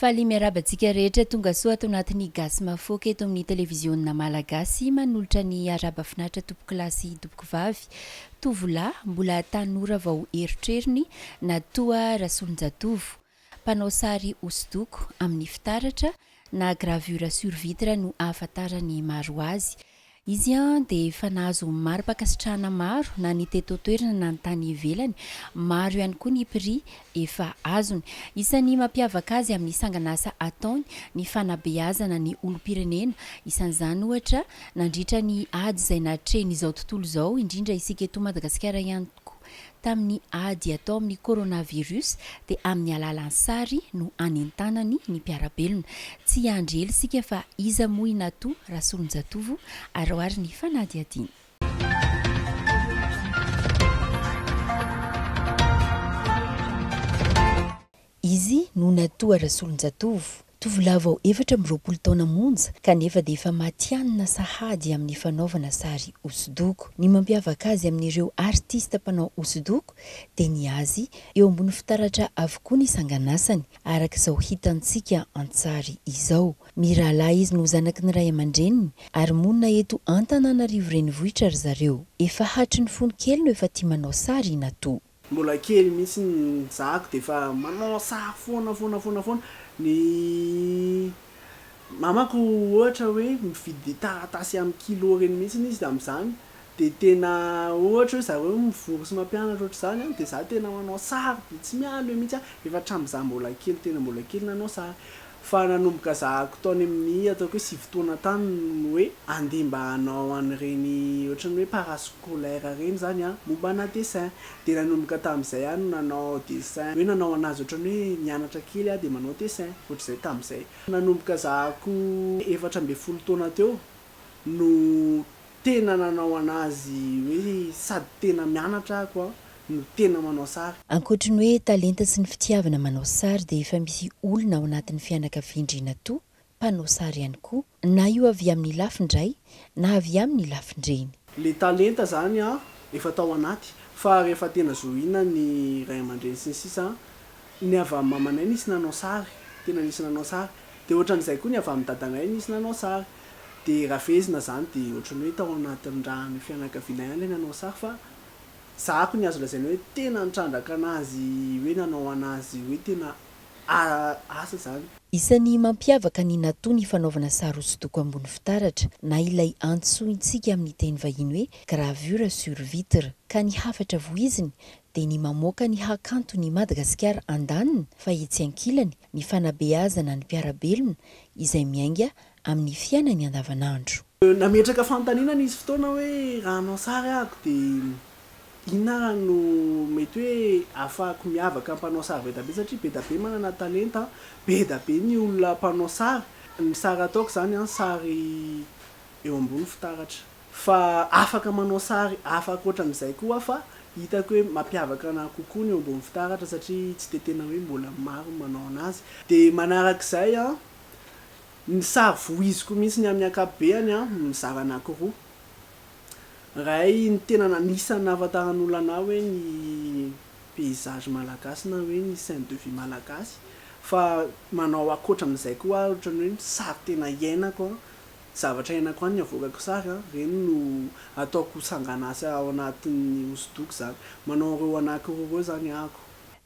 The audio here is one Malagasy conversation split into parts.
falemiarabantsika rehetra tonga soa atao agnatin'ny gasi mafoaka eto amin'ny televisiona malagasy manolotra ny araba finaritra tompokylasy dobokovavy tovolay mbola tanora avao heritreriny na toa rasolon-jadovo mpanaosary hosodoko amin'ny fitaratra na gravura survitre no hahafantarany maro azy izy a de efa nahazo maropakasotrahana maro na nytetotoerina na ny tany ivelany maro ihany koa ny pris efa azony isan'ny mampiavaka azy amin'ny isanganasa ataony ny fanabeazana ny olompirenena isan'izany ohatra nandritra ny ado zay na treny izao tontolo izao indrindra isiketo madagasikara ihany tamin'ny adi atao amin'ny corona virus dia amin'ny alalany sary no anentanany ny mpiarabelona tsy andrely sika fa izy moinatoa rasolon-jatovo aroary ny fanadi adina izy no natoarasolon-jatovo to volavaao evatra aminroapolo taona monja kanefa dia efa matianina sahady amin'ny fanaovana sary osodoko ny mampiavaka azy amin'ireo artista mpanao osidoko dia ny azy eo ambony fitaratra avokoa ny sanganasany araka izao hitantsika ansary izao mirahalahy izy no zanaky ny ray aman-dreniny ary monina eto antanàna rivo ireny vohitra ry zareo efa hatry ny fony kely no efa tia manao sary nato mbola kely mihsy ny zahko dia efa manao saha foana fonafoana foana ny mamako ohatra hoe mividy de taratasy am'y kilo reny mihitsy ny izy ami'izany de tena ohatra hoe zahe mivoro sy mampianatra ohatra zany a de za tena manao sary de tsy mialo hoe mihitsy a ehefa tramo'za mbola kely tena mbola kely nanao sary fa nanomboka zako taony amin'ny ataoko hoe sy vytoana tanino hoe andehamba hanao an'ireny ohatran'ny hoe para skolaira reny zany a momba ana dessin dea nanomboka tamin'izay a no nanao dessin hoe nanao anazy ohatrany hoe mianatra kely a dea manao dessin ohatra izay tamin'izay nanomboka zako efatra mbe folo taoana teo no tena nanao an'azy hoe sady tena mianatra ako a n tenamanao sarankoatriny hoe talenta sy ny fitiavana manao sary de efa misy olona ao anatin'ny fianakaviandrina to mpanao sary ihany koa na io avy amin'ny lafindray na avy amin'ny lafindreny le taenta zany a efa tao anaty fa rehefa tena zohina ny ray amandreny siny sisa ny avy amymamanay nisy nanao sary tenaisy nana sar diotran'izay koa ny avy am'ndadanay isy nanao sary dia rahafezina zany di oatrny hoe tao anatny rahany fianakaviana aylana saa za ko ny azo lazaina hoe tena antrandraka anazy hoe nanao an'azy hoe tena aasa izany isan'ny mampiavaka ny nato ny fanaovana saro osodoko ambony fitaratra na ilay antsointsika amin'ny teny vahiny hoe gravura sur vitre ka ny hafatra vohiziny dia ny mamoaka ny hakanto ny madagasikara an-daniny fa etsy ankilany ny fanabeazana ny mpiarabelona izay miainga amin'ny fiainany andavanandro nametraka fantanina ny izy fotoana hoe rahanao sary ahko dia inona raano mety hoe afahako miavaka nmpanao sary ve da be satria be di be manana talenta be da be ny olona mpanao sary ny sary ataoko zany a sary eo ambony fitaratra fa afaka manao sary afaka ohatra n'izay koa fa hitako hoe mampiavaka na kokoany eo ambony fitaratra satria tsy tetena hoe mbola maro manao an'azy de manarak'izay a ny sary vohiziko mihitsy ny amin'ny akapobe any a mysary anakiroa rahy ny tena nanisana afantaran'oloanay hoe gny paysage malagasi na hoe gny caint de vus malagasy fa manao akoatra amin'izay koa aohatrany hoey sary tena hiainako a zavatra ainako an nyavoakako sary a reny no ataoko hosanganasy ao anatin'ny hosodoky zany manao reo anahaky rore zany ako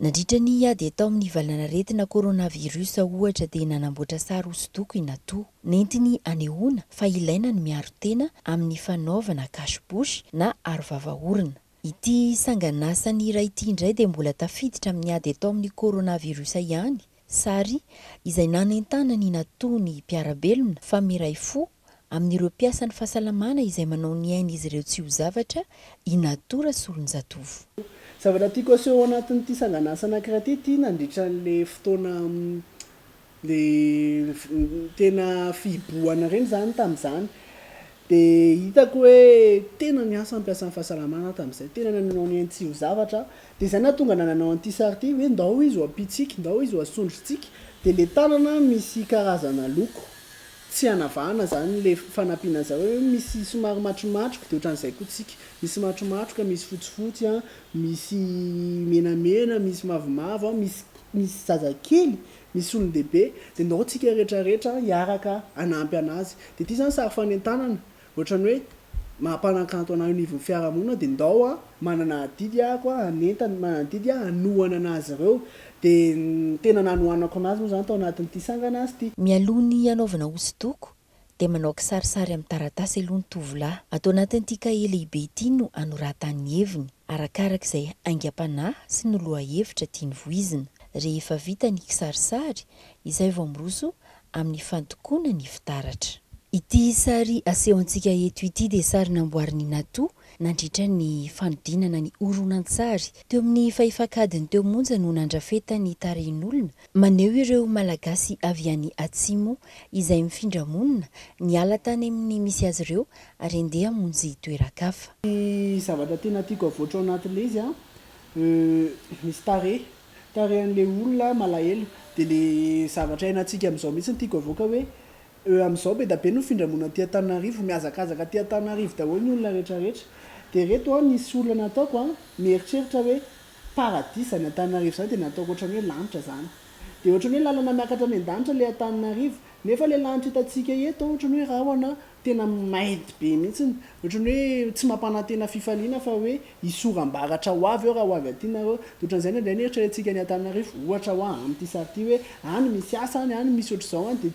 nandritra ny ady atao amin'ny valana retina corona virusa ohatra dia nanamboatra sary hosotoko inatòa nentiny anehona fa ilaina ny miaro tena amin'ny fanaovana kasheboshy na aro vavaorina ity sanganasany iray ity indray dia mbola tafiditra amin'ny ady atao amin'ny corona virosa ihany sary izay nanentanany natoa ny mpiarabelona fa miray fo amin'n'ireo mpiasan'ny fahasalamana izay manao ny ainy izy ireo tsy ho zavatra inatora sy olony zatovo zavatra tyako seoanatin''ity sanganasanakiraha ty ty nandritran'le fotoana le tena fiibohana reny zany tami'zany de hitako hoe tena ny asa ympiasany fahasalamana tami'izay tena nananao ny ain tsy ho zavatra de zay na tonga nananao an'ity saryty hoe ndao izy o ampitsiky ndao izy o asondrotsika de le tanana misy karazanaloko tsy anavana zany le fanampianazareo misy somary matromatroka de oatran'zay koatsika misy matromatroka misy fotsifotsya misy menamena misy mavomavo a smisy zazakely misy olon dehibe de ndao tsika rehetrarehetra hiaraka anampy an'azy de ty zany sary fanentanana otran'ny hoe mampanakantonaniv fiarahmonia de ndaoa manana didy ahko anentymanadidy anoana an'azy reo di y tena nanohanako anazy moa izany atao anatin'nyity sanga nazy ity mialony anaovana oso toko di manao kisarisary amin'ny taratasy alohany tovilahy atao anatinyity kahela ibe ity no hanorataniny heviny arakaraka izay angam-panahy sy noloa hevitra tia ny voizina rehefa vita ny kisarisary izay avao amiy roso amin'ny fantokoana ny fitaratra ity sary aseho antsika eto ity dia sary namboarinynato nandritra ny fanodinanany oronansary teo amin'ny fahefakadiny teo monjyno nandrafetany taren'olona maneho ireo malagasy avyany atsimo izay mifindramonina ni ala tany amin'ny misy azy ireo ary andeha monjy toerakafayzvatrenakot ale izmisyn'le olonaaaed l zavatra anatsika am'izao ihitsy ny tiakoakaoe am'zao be dabe no findraoattaimiazakzkattai daonyolona rehtrareetra de ret a misy olna ataokoa mieritreritra hoearadiany atai zany de nataooa'yhoe laitra zanyde oany hoe lalanamiakatra daitrale ainefa le lanitra ettsika e hatany hoe raha oanatenaaiy be mihitsnyoa'ny hoe tsy mampanaenafiaina fa oe isorabaratra hoay o ahanae'zareitra iohaaty sayty oeany misy asa ayay misy otrzaonyd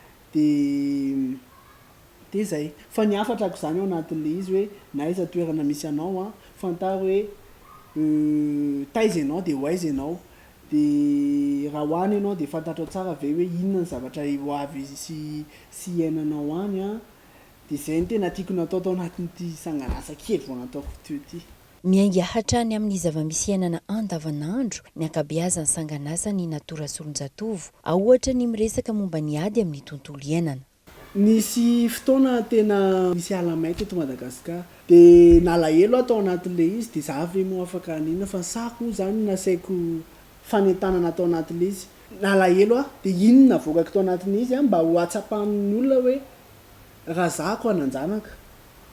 de de zay fa niafatra ko zany ao anatin'le izy hoe naaiza toerana misy anao a fa ntary hoe euh, taiza anao de hoaiza anao de raha hoany ianao de fantatra ao tsara ave hoe inona ny zavatra hoavy izy sy sy hiainanao any a de zay no tena atiakony atao atao anatin'ity sagnanasa kevohoagnataoko teo ty miaingahatra any amin'ny zava-misy iainana andavan'andro miakabeaza ny sanganasany natora solon-jatovo aohatra ny miresaka momba niady amin'ny tontolo iainana nisy fotoana tena misy alamaityto madagasika di nalahelo ah atao anatin'lay izy di za vemo afaka aninona fa n sako zany nasaiko fanentanana atao anatinla izy nalahelo a dia inona voakako atao anatiny izy a mba hoatsapa amin'n'olona hoe raha zako ananjanaka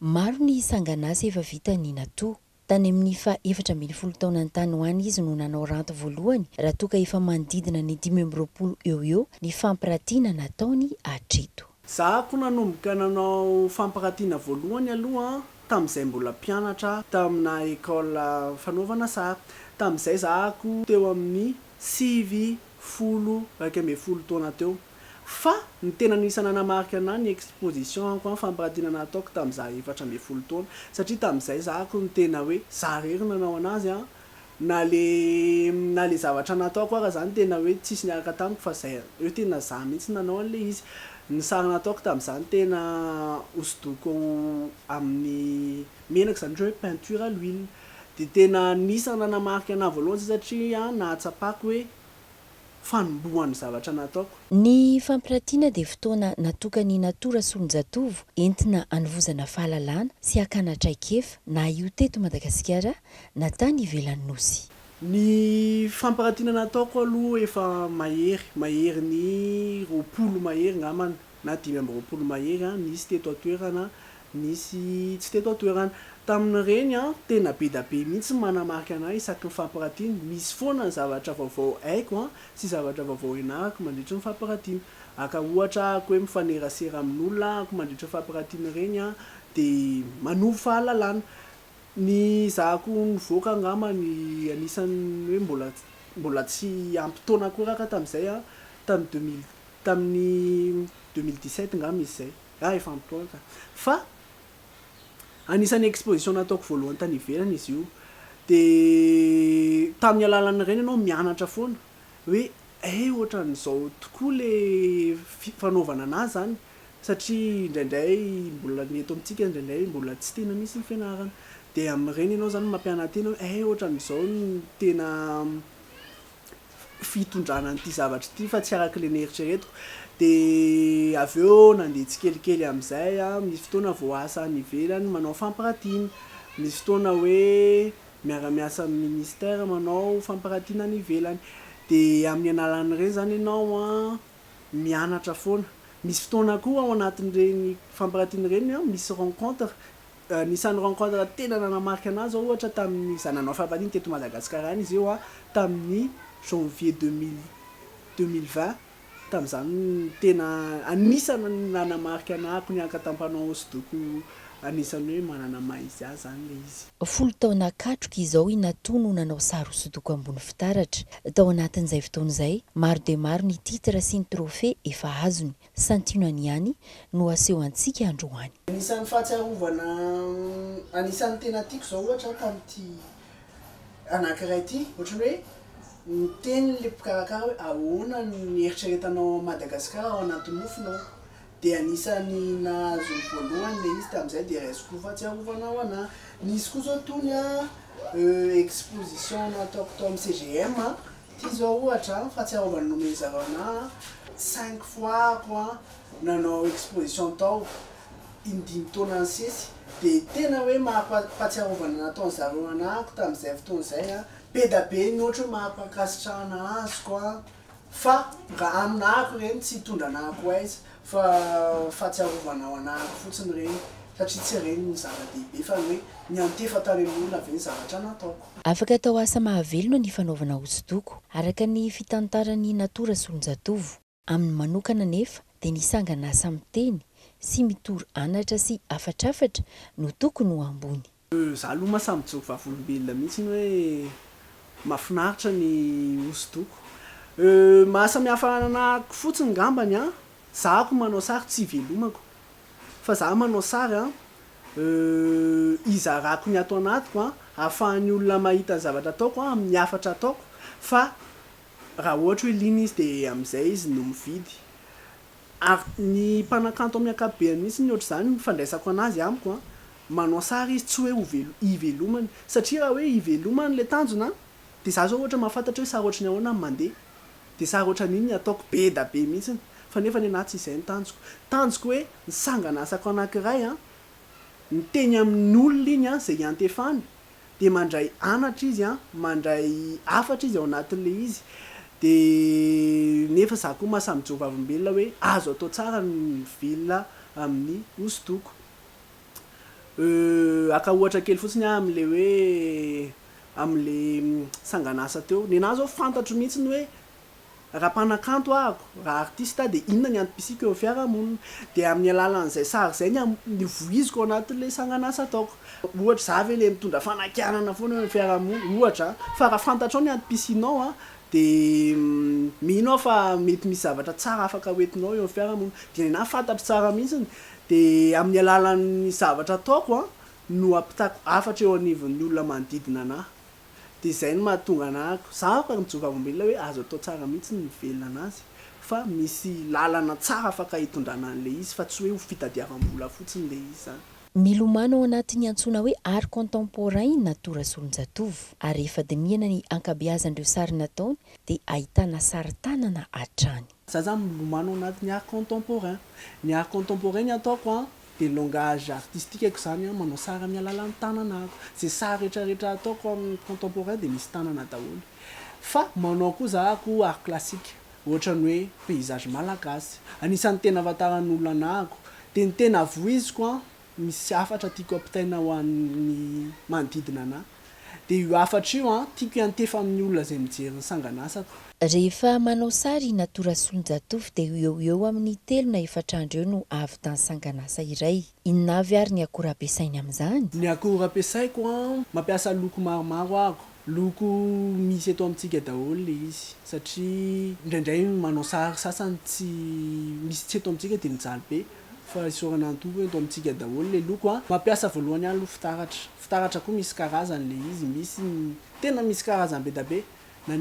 maro ny isanganasy efa vita ny nato tany amin'ny fa efatra mbiny folo taonany tany ho any izy no nanao ranto voalohany raha toka efa manodidina ny dimembropolo eo eo ny fampiratiana nataony atrito zahako nanomboka nanao fampiratiana voalohany aloha tamin'izay mbola mpianatra tamina ekola fanaovana sahko tamin'izay zahako teo amin'ny sivy folo raka amen folo toana teo fa ny tena nisananamariky ana ny exposition ako a famparatena na taoko tamin'za efatra me folotaona satria tamin'izay zako ny tena hoe zarery nanao an'azy a na le na le zavatra nataoko araha zany tena hoe tsisy niaraka tamiko fa zay e tena zah mihitsy nanao anle izy ny sarynataoko tamin'za ny tena ozodoko amin'ny menako zany iatreo hoe painture à luile de tena nisa nanamariky anah voalohanyzay satriaa nahatsapako oe fanombohany zavatra na taoko ny fampiratiana di fotoana natokany natora solon-jatovo entina anovozana fahalalana sy akanatraikefa na io teto madagasikara na tany ivelanynosy ny fampiratianana taoko aloha efa mahery mahery ny roapolo mahery namana na dimy amin'ny roapolo maherya ah, nisy teto atoerana nisy tsy teto atoerana tamin'nyreny a tena be da be mihitsy manamarky ana isaky nyfampiratiny misy foananyzavatra vaovao aiko sy zavatra vaovao anako madritranfahmpiratiny akaohtrako oe mifanerase amin'olokmandritrafahmpiratiny regnya d manovy fahalalana ny zako noakangamany anisan hoe mbmbola tsy ampitonakoraka tam'zaya tam tamin'ny 7nga mi zay anisan'ny exposition nataoko voalohany tany ivelana izy io de tamin'ny alalan'nyireny anao mianatra foana hoe ay eh, ohatra n'izao tokoa le fifanaovana anazy zany satria indraindray mbola meto amintsika indraindray mbola tsy tena misy ny fianarana de amin'n'ireny ianao zany mampianatena hoe eh, ay ohatra n'izao ny tena mm, fitondranan'ity zavatry ity fa tsy araky le neritra retiko de aveo nandea tsikelikely amn'zaya ah, misy fotoana voasa nyivelany manao fampiratiana misy fotoana hoe miaramiasaministère manao fampiratiana nyivelany de amin'ny analany reny zany anao a ah, mianatra foana misy fotoana koa oanatin'reny fampiratiany reny a ah, misy rencontre nisan'ny rencontre tena nanamarky anazy ao ohatra tamin'ny zananao fampatiny teto madagasikara any izy o a tamin'ny janvier 2020 tamin'zany tena anisana nanamarky anako ny ankatampanao osodoko anisany hoe manana maizy ay zany le izy folo taonakatroka izao i natono nanao sary osodoko ambony fitaratra dao anatin'izay fotony izay maro de maro ny titre sy ny trofe efa azony santino any any no aseho antsika androhoany anisan'ny fahtsiarovana anisan tena tiako zao ohatra tamn iti anakiray ity ohatra ny hoe ny tenle pikaraka hoe ahonaeritreretanaomadagasicar ao anat nofona de anisany nazolobolohany e izy tam'zay de raziko fatsiarovana ho ana nizy koa zao tonya eh, exposition nataoko tao am cgm ty zao ohatra fatsiarovana nomen zarna cinq fois akoa nanao exposition tao indimtonany sesy de tena hoe mafatsiarovana nataonyzaroanako tamizay votonzay ah. peda be gny ohatra ho mahampahakasitrahna azykoa fa rah aminahko regny tsy itondra anahko aizy fa fa tsyarovanao anahko fotsiny iregny satria tsy regny ny zara-dehibe fany hoe ny antefatarimonona avgny zavatra nataoko afaka atao asa mahavelona ny fanaovana osotoko araka ny fitantarany natora solon-jatovo amin'ny manokana nefa di nisangana samyteny sy mitory anatra sy afatrafatra no tokony ho ambonyza loma samyvavolobelona mihitsyny hoe mahafinaira ny kahasamihafannao fotsiny gambanya za ko manao sary tsy hivelomakofa za manao sarizao ny aaatkoahafahanyolonamahitany zavatra ataokoaminyaatraataooahohahoein izy de amzay iznomvnanakanto miy akaoe amiitsy ny oatr zany mifandraisako anazy amiko a manao sar izy tsy hoe hoeoivelomany satria raha hoe ivelomany le tanjona de zah zao ohatra mahafantatra hoe sar oatra ny ahona mandeha de sar ohatra ninny ataoko be da be mihitsiny fa nefa ny anatsy zay ny tanjokotanjoko hoe misanganasako anakiray a ah, ny tegny amin'nyolona iny a ah, zay iantefany de mandray anatra izy a ah, mandray afatra izy ao anatin'le izy de nefa za ko mahasamyjavibelona oe azo atao tsaravilamin'yokoatra kely fotsiny a amle oe amile mm, sanganasa teo ny na zao fantatro mihitsiny hoe rahapanakantoahko raha atiste de inona ny apisiko eo afiarahamoniny de amin'ny alalanayazikaathiiaofa mm, mety misy zavatra tsaa afakaentinao eoamiarahamonn denafantatr samihitsny de amin'ny alala'ny zavatra ataokoa no apitako afatra eo anivon'ny olona manodidina anah dia zay ny mahatonga nahako za ko a mitsyovavambelona hoe azo atao tsara mihitsyn mivelona anazy fa misy lalana tsara afaka hitondrana an'lay izy fa tsy hoe ho fitadiavambola fotsiny la izy zany milomana ao anatiny antsona hoe ar contemporain iny natora solon-jatovy ary ehefa-dimiana ny ankabeazandreo sarinataony dia ahitana saritanana hatrany zao zany milomanaao anati'ny ar contemporain ny arcontemporain ny ataoko a delongage artistique ako zany a manao sara mialala ny tana ana ko zay sara rehetrarehetra ataoko amin'ny contemporain de misy tanana daholy fa manao koa za ko ar classique ohatrany hoe paysage malagasy anisan'ny tena avataran'olo anako di ny tena voizyko a misy afatra tiako ampitaina ho ainy manodidina ana io afatra io a ah, tiako ihanotefa amin'ny olona zay mijeryny sanganasako rehefa manao sary inatora sony-jatofy di eo eo amin'ny telo na efatrandro eo no avy tany sanganasa iray innavy ary ny akory a-piasainy amin'izany ny akory apiasaiko a ah, mampiasa loko maromaro ako loko misy eto amintsika daholona izy satria indraindray manao sary sasany tsy misy tsy eto amintsika dia mijalo be fa isorana ntopo to amintsika daholo le lokoa ah. mampiasa voalohany ay ah, lo fitaratra fitaratra koa misy karazanyle izy misy tenamisy karazan be dabe nay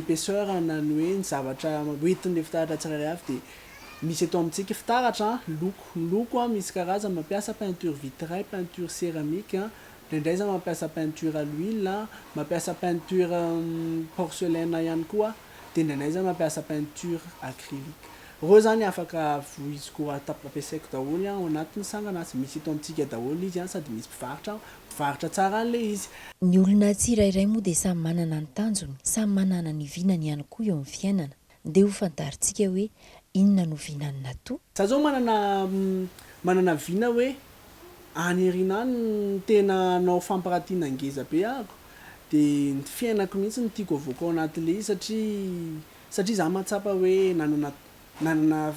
épaisseurnay oe nzavatraetin'le fitaratra tsiradmisy ato amintsika fitaratraloklok ah. misy karazany mampiasa pinture vitral pinture céramiendraindray za mampiasa pintureluil mampiasa pinture porcelain ihany koa de ndraindray zay mampiasa pinture ariliqe re zany afaka vo izyko atapmpiasaiko daholo a ao anatiny sangana azy misy ito ntsika daholo izy any sady misy mpivaritra mpivaritra tsara an'le izy ny olona tsirairay moa de samy manana ny tanjony samy manana nyvinany hany koa eo amin'ny fiainana nde hofantarintsika hoe inona novinanna to za zao manana mm, manana vina hoe anyerinanytena anao famparatinangeza be ako de nyfiainako mihitsy ny tiako voko ao anatin'le izy satria satria za mahatsapa hoe nanonat nanana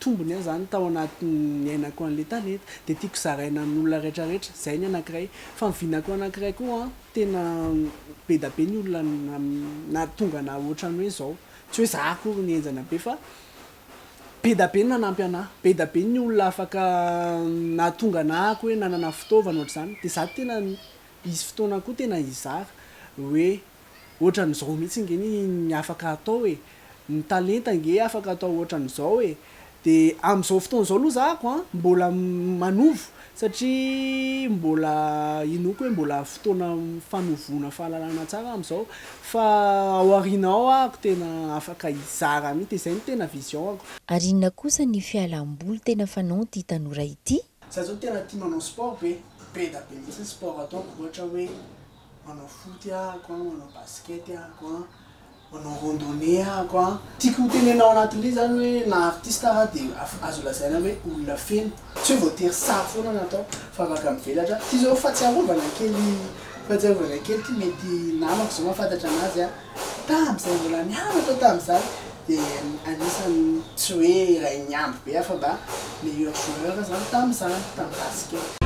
tombony a zany taoanatyniainako anle taleta de tiako ainaolonaretraetrazayanaayiaanakrako tena be dabe ny olonanatongana ohatrany hoe zao tsy oeaa zany d za tnaizy fotoanako tena izara oe ohatranyzao mihintsy ngeny ny afaka atao oe ny talenta nge afaka atao ohatra n'izao oe de am'izao fotoanazao loh zaako a mbola manovo satria mbola inoko hoe mbola fotoana fanovona fahalalana tsara ami'izao fa ao arinao ako tena afaka hizara mity zay no tena vision ako arnna kosa ny fialambolo tena fanaoty hitanoray ity za zao tena ty manao sport be be da be mihisy sport ataoko oatra hoe manao foty ako manaobaskety ako Ah. anao rondonné ako a tiakotenynao anaty li zany hoe na artiste ha ah, de azo lazaynay hoe olona feno tsy ho voatery sa fola natao fa faka mvelatra ty zao fa tsyaovanakely fatsiaovanakely ty mety namako zao mahafantatra an'azy a ah. tamzay vola ni ary atao tam'zany de anisany tsy hoe ray nyamby be afa mba meilleur soeur zany tam'za tamrasike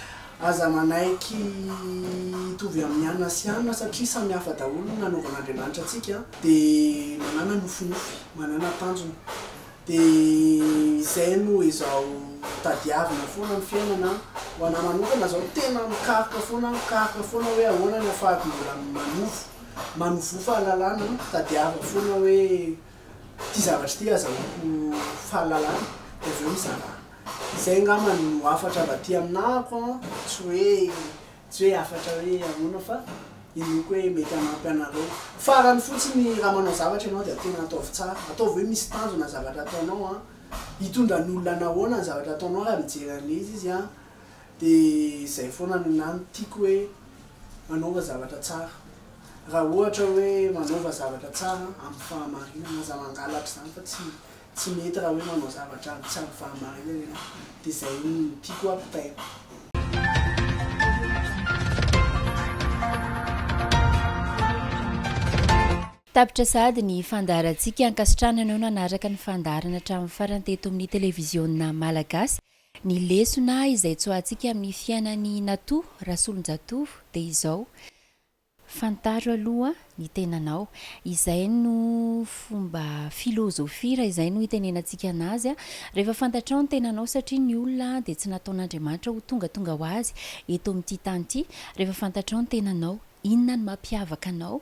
aza manaiky itovy amin'ny ana sy anna satria samy hafa-daholo nanaovan'andriamanitra atsika de manana nofinofy manana tanjony de izay no izao tadiavina foana miy fiainana hoana manokana zao tena mikaka foana karka foana hoe anonany afahaky mbola manofo manofo fahalalana tadiavia foana hoe ty zavatra ty aza oko fahalalana av o mizala izay ngamano afatra va ty aminahako tsy oe sy hoe afatr hoeaao ey rany fotsinyraha aao zavra aao dnaatosara ataova hoe misy tanjona zavatra ataonao ah. itondanyolona nahonany zavatra ataonao jeran izy izy ah. a de zay fonanonano tiako hoe manaova zavatra tsara raha ohatra hoe manaova zavatra sara amyfahamarinanazamangalatrzanyfas tsy mety raha hoe manao zavatra tsy am fahamar di zay piko aptai tapitra sady ny fandarantsika ankasotranana ao nanaraka ny fandarana hatramin'ny faranteto amin'ny télévisioe malagasy ny lesona izay tsoantsika amin'ny fiainany natoh rasolon-jatovo dia izao fantatro aloha ny tenanao izay no fomba filozofia raha izay no hitenenantsika an'azy a rehefa fantatrao no tenanao satria ny olona de tsy nataon'andriamanitra ho tongatonga ho azy eto amin'ity htany ity rehefa fantatrao no tenanao inona ny mampiavaka anao